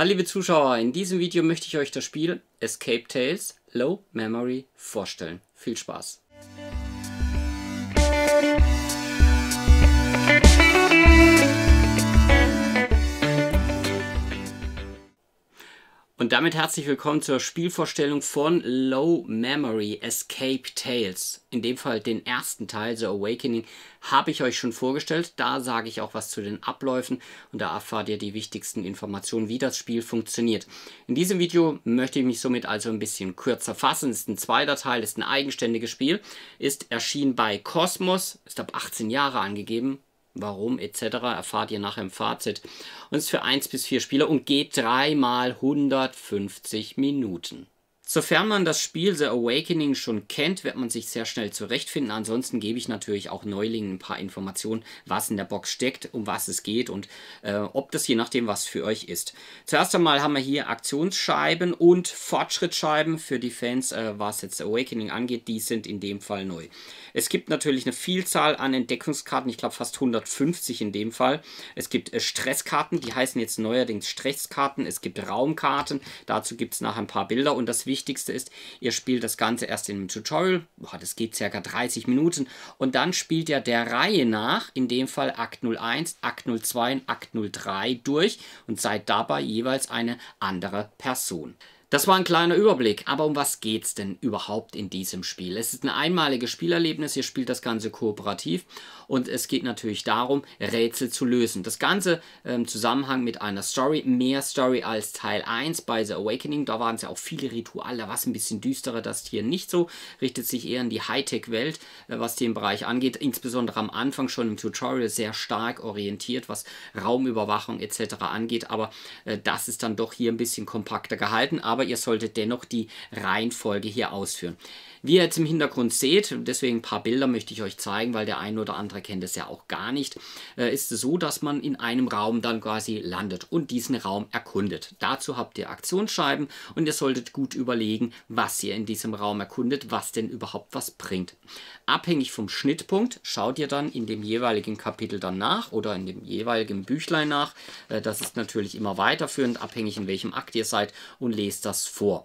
Hallo liebe Zuschauer, in diesem Video möchte ich euch das Spiel Escape Tales Low Memory vorstellen. Viel Spaß! Und damit herzlich willkommen zur Spielvorstellung von Low Memory Escape Tales. In dem Fall den ersten Teil, The Awakening, habe ich euch schon vorgestellt. Da sage ich auch was zu den Abläufen und da erfahrt ihr die wichtigsten Informationen, wie das Spiel funktioniert. In diesem Video möchte ich mich somit also ein bisschen kürzer fassen. Es Ist ein zweiter Teil, es ist ein eigenständiges Spiel, ist erschienen bei Cosmos, ist ab 18 Jahre angegeben, warum etc. erfahrt ihr nachher im Fazit. Und es ist für 1 bis 4 Spieler und geht dreimal 150 Minuten. Sofern man das Spiel The Awakening schon kennt, wird man sich sehr schnell zurechtfinden. Ansonsten gebe ich natürlich auch Neulingen ein paar Informationen, was in der Box steckt, um was es geht und äh, ob das je nachdem was für euch ist. Zuerst einmal haben wir hier Aktionsscheiben und Fortschrittsscheiben für die Fans, äh, was jetzt The Awakening angeht. Die sind in dem Fall neu. Es gibt natürlich eine Vielzahl an Entdeckungskarten, ich glaube fast 150 in dem Fall. Es gibt äh, Stresskarten, die heißen jetzt neuerdings Stresskarten. Es gibt Raumkarten, dazu gibt es nachher ein paar Bilder und das Wichtigste Wichtigste ist, ihr spielt das Ganze erst in einem Tutorial, boah, das geht circa 30 Minuten, und dann spielt ihr der Reihe nach, in dem Fall Akt 01, Akt 02 und Akt 03 durch und seid dabei jeweils eine andere Person. Das war ein kleiner Überblick, aber um was geht's denn überhaupt in diesem Spiel? Es ist ein einmaliges Spielerlebnis, ihr spielt das Ganze kooperativ und es geht natürlich darum, Rätsel zu lösen. Das Ganze im ähm, Zusammenhang mit einer Story, mehr Story als Teil 1 bei The Awakening, da waren es ja auch viele Rituale, da war es ein bisschen düsterer, das hier nicht so, richtet sich eher in die Hightech-Welt, äh, was den Bereich angeht, insbesondere am Anfang schon im Tutorial sehr stark orientiert, was Raumüberwachung etc. angeht, aber äh, das ist dann doch hier ein bisschen kompakter gehalten, aber aber ihr solltet dennoch die Reihenfolge hier ausführen. Wie ihr jetzt im Hintergrund seht, deswegen ein paar Bilder möchte ich euch zeigen, weil der eine oder andere kennt es ja auch gar nicht, äh, ist es so, dass man in einem Raum dann quasi landet und diesen Raum erkundet. Dazu habt ihr Aktionsscheiben und ihr solltet gut überlegen, was ihr in diesem Raum erkundet, was denn überhaupt was bringt. Abhängig vom Schnittpunkt schaut ihr dann in dem jeweiligen Kapitel dann nach oder in dem jeweiligen Büchlein nach. Äh, das ist natürlich immer weiterführend, abhängig in welchem Akt ihr seid und lest das das vor.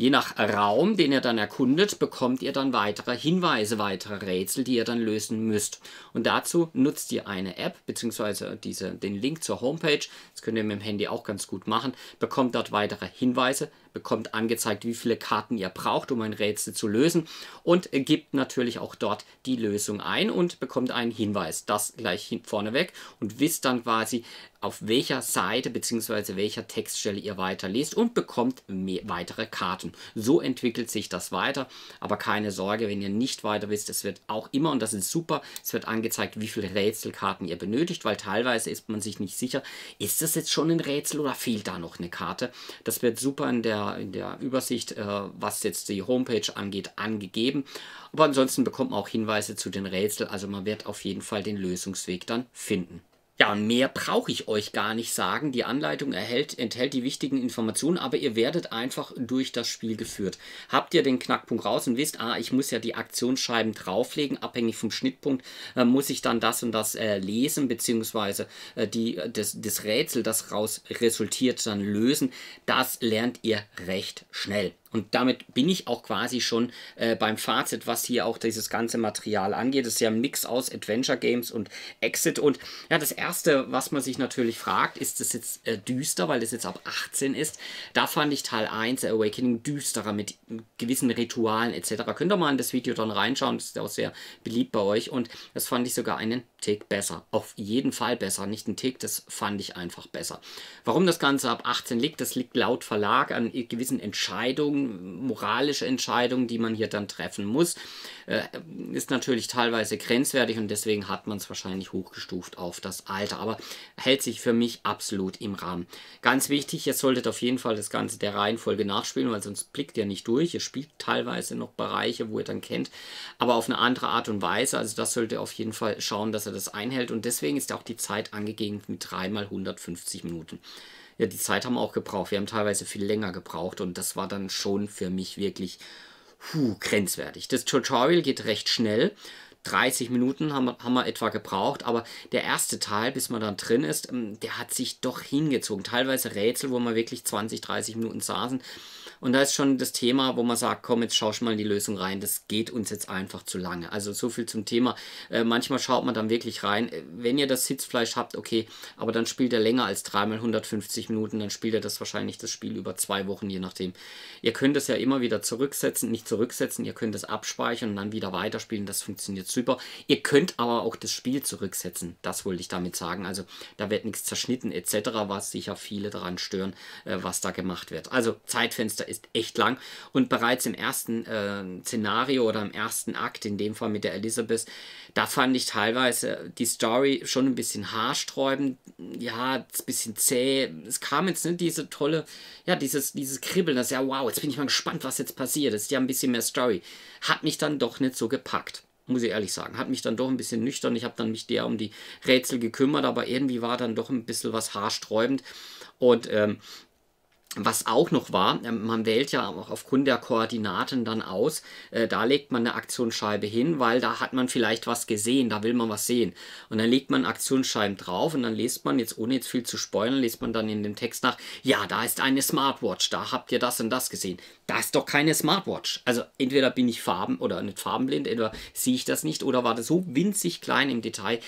Je nach Raum, den ihr dann erkundet, bekommt ihr dann weitere Hinweise, weitere Rätsel, die ihr dann lösen müsst. Und dazu nutzt ihr eine App, beziehungsweise diese, den Link zur Homepage, das könnt ihr mit dem Handy auch ganz gut machen, bekommt dort weitere Hinweise, bekommt angezeigt, wie viele Karten ihr braucht, um ein Rätsel zu lösen und gibt natürlich auch dort die Lösung ein und bekommt einen Hinweis, das gleich vorneweg und wisst dann quasi, auf welcher Seite bzw. welcher Textstelle ihr weiterlest und bekommt mehr, weitere Karten. So entwickelt sich das weiter, aber keine Sorge, wenn ihr nicht weiter wisst, es wird auch immer, und das ist super, es wird angezeigt, wie viele Rätselkarten ihr benötigt, weil teilweise ist man sich nicht sicher, ist das jetzt schon ein Rätsel oder fehlt da noch eine Karte? Das wird super in der der, in der Übersicht, äh, was jetzt die Homepage angeht, angegeben. Aber ansonsten bekommt man auch Hinweise zu den Rätseln. Also man wird auf jeden Fall den Lösungsweg dann finden. Ja, und mehr brauche ich euch gar nicht sagen. Die Anleitung erhält, enthält die wichtigen Informationen, aber ihr werdet einfach durch das Spiel geführt. Habt ihr den Knackpunkt raus und wisst, ah, ich muss ja die Aktionsscheiben drauflegen, abhängig vom Schnittpunkt äh, muss ich dann das und das äh, lesen, beziehungsweise äh, die, das, das Rätsel, das raus resultiert, dann lösen. Das lernt ihr recht schnell. Und damit bin ich auch quasi schon äh, beim Fazit, was hier auch dieses ganze Material angeht. Es ist ja ein Mix aus Adventure Games und Exit. Und ja, das Erste, was man sich natürlich fragt, ist das jetzt äh, düster, weil das jetzt ab 18 ist. Da fand ich Teil 1, Awakening, düsterer mit gewissen Ritualen etc. Könnt ihr mal in das Video dann reinschauen, das ist ja auch sehr beliebt bei euch. Und das fand ich sogar einen Tick besser. Auf jeden Fall besser. Nicht ein Tick, das fand ich einfach besser. Warum das Ganze ab 18 liegt, das liegt laut Verlag an gewissen Entscheidungen, moralische Entscheidungen, die man hier dann treffen muss. Äh, ist natürlich teilweise grenzwertig und deswegen hat man es wahrscheinlich hochgestuft auf das Alter. Aber hält sich für mich absolut im Rahmen. Ganz wichtig, ihr solltet auf jeden Fall das Ganze der Reihenfolge nachspielen, weil sonst blickt ihr nicht durch. Ihr spielt teilweise noch Bereiche, wo ihr dann kennt, aber auf eine andere Art und Weise. Also das solltet ihr auf jeden Fall schauen, dass er das einhält. Und deswegen ist auch die Zeit angegeben mit 3 dreimal 150 Minuten. Ja, die Zeit haben wir auch gebraucht. Wir haben teilweise viel länger gebraucht und das war dann schon für mich wirklich puh, grenzwertig. Das Tutorial geht recht schnell. 30 Minuten haben, haben wir etwa gebraucht, aber der erste Teil, bis man dann drin ist, ähm, der hat sich doch hingezogen. Teilweise Rätsel, wo wir wirklich 20, 30 Minuten saßen. Und da ist schon das Thema, wo man sagt, komm, jetzt schau schon mal in die Lösung rein. Das geht uns jetzt einfach zu lange. Also so viel zum Thema. Äh, manchmal schaut man dann wirklich rein. Äh, wenn ihr das Sitzfleisch habt, okay, aber dann spielt er länger als dreimal 150 Minuten. Dann spielt er das wahrscheinlich das Spiel über zwei Wochen, je nachdem. Ihr könnt es ja immer wieder zurücksetzen, nicht zurücksetzen. Ihr könnt es abspeichern und dann wieder weiterspielen. Das funktioniert drüber. Ihr könnt aber auch das Spiel zurücksetzen. Das wollte ich damit sagen. Also da wird nichts zerschnitten etc., was sicher viele daran stören, äh, was da gemacht wird. Also Zeitfenster ist echt lang und bereits im ersten äh, Szenario oder im ersten Akt, in dem Fall mit der Elisabeth, da fand ich teilweise die Story schon ein bisschen haarsträubend, ja, ein bisschen zäh. Es kam jetzt nicht diese tolle, ja, dieses, dieses Kribbeln, das ja, wow, jetzt bin ich mal gespannt, was jetzt passiert. Es ist ja ein bisschen mehr Story. Hat mich dann doch nicht so gepackt muss ich ehrlich sagen. Hat mich dann doch ein bisschen nüchtern. Ich habe dann mich der um die Rätsel gekümmert, aber irgendwie war dann doch ein bisschen was haarsträubend. Und ähm, was auch noch war, ähm, man wählt ja auch aufgrund der Koordinaten dann aus, äh, da legt man eine Aktionsscheibe hin, weil da hat man vielleicht was gesehen, da will man was sehen. Und dann legt man Aktionsscheiben drauf und dann liest man, jetzt ohne jetzt viel zu spoilern, liest man dann in dem Text nach, ja, da ist eine Smartwatch, da habt ihr das und das gesehen. Da ist doch keine Smartwatch. Also entweder bin ich farben oder nicht farbenblind, entweder sehe ich das nicht oder war das so winzig klein im Detail,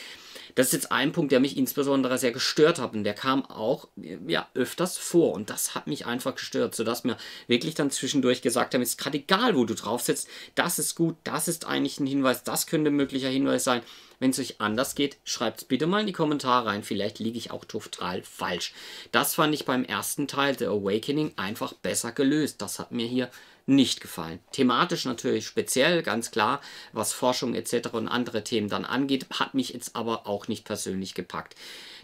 das ist jetzt ein Punkt, der mich insbesondere sehr gestört hat und der kam auch äh, ja, öfters vor und das hat mich einfach gestört, sodass mir wirklich dann zwischendurch gesagt haben, ist gerade egal, wo du drauf sitzt, das ist gut, das ist eigentlich ein Hinweis, das könnte ein möglicher Hinweis sein. Wenn es euch anders geht, schreibt es bitte mal in die Kommentare rein. Vielleicht liege ich auch total falsch. Das fand ich beim ersten Teil, The Awakening, einfach besser gelöst. Das hat mir hier nicht gefallen. Thematisch natürlich speziell, ganz klar, was Forschung etc. und andere Themen dann angeht, hat mich jetzt aber auch nicht persönlich gepackt.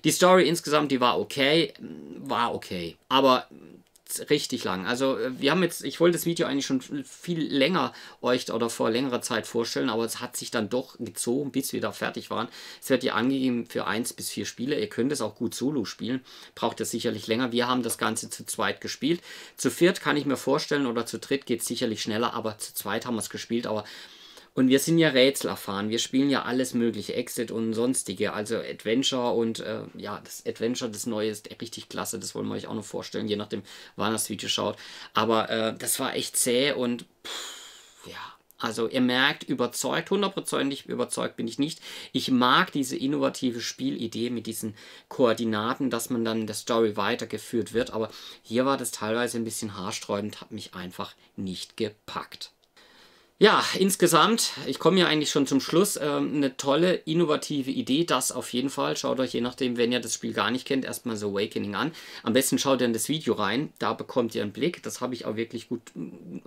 Die Story insgesamt, die war okay, war okay. Aber richtig lang. Also äh, wir haben jetzt, ich wollte das Video eigentlich schon viel länger euch oder vor längerer Zeit vorstellen, aber es hat sich dann doch gezogen, bis wir da fertig waren. Es wird hier angegeben für eins bis vier Spiele. Ihr könnt es auch gut solo spielen, braucht es sicherlich länger. Wir haben das Ganze zu zweit gespielt. Zu viert kann ich mir vorstellen oder zu dritt geht es sicherlich schneller, aber zu zweit haben wir es gespielt, aber und wir sind ja Rätsel erfahren. Wir spielen ja alles mögliche, Exit und sonstige, also Adventure und äh, ja, das Adventure, das Neue ist richtig klasse. Das wollen wir euch auch noch vorstellen, je nachdem, wann das Video schaut. Aber äh, das war echt zäh und pff, ja. Also ihr merkt, überzeugt, hundertprozentig überzeugt bin ich nicht. Ich mag diese innovative Spielidee mit diesen Koordinaten, dass man dann in der Story weitergeführt wird. Aber hier war das teilweise ein bisschen haarsträubend, hat mich einfach nicht gepackt. Ja, insgesamt, ich komme ja eigentlich schon zum Schluss, ähm, eine tolle, innovative Idee, das auf jeden Fall. Schaut euch je nachdem, wenn ihr das Spiel gar nicht kennt, erstmal so Awakening an. Am besten schaut ihr in das Video rein, da bekommt ihr einen Blick. Das habe ich auch wirklich gut,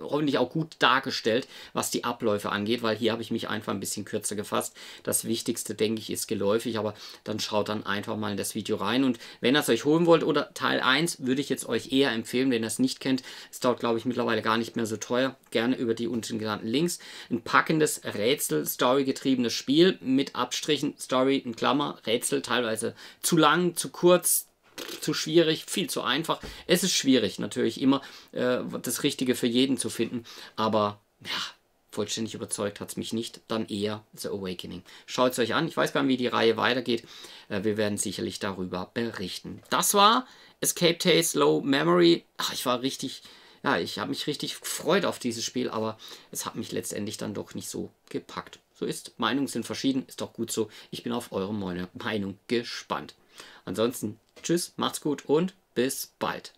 hoffentlich auch gut dargestellt, was die Abläufe angeht, weil hier habe ich mich einfach ein bisschen kürzer gefasst. Das Wichtigste, denke ich, ist geläufig, aber dann schaut dann einfach mal in das Video rein. Und wenn ihr es euch holen wollt oder Teil 1, würde ich jetzt euch eher empfehlen, wenn ihr es nicht kennt. Es dauert, glaube ich, mittlerweile gar nicht mehr so teuer. Gerne über die unten genannten Links allerdings ein packendes Rätsel-Story-getriebenes Spiel mit Abstrichen, Story in Klammer, Rätsel teilweise zu lang, zu kurz, zu schwierig, viel zu einfach. Es ist schwierig natürlich immer äh, das Richtige für jeden zu finden, aber ja, vollständig überzeugt hat es mich nicht, dann eher The Awakening. Schaut es euch an, ich weiß gar nicht, wie die Reihe weitergeht. Äh, wir werden sicherlich darüber berichten. Das war Escape Taste Low Memory. Ach, ich war richtig, ja, ich habe mich richtig gefreut auf dieses Spiel, aber es hat mich letztendlich dann doch nicht so gepackt. So ist, Meinungen sind verschieden, ist doch gut so. Ich bin auf eure Meinung gespannt. Ansonsten, tschüss, macht's gut und bis bald.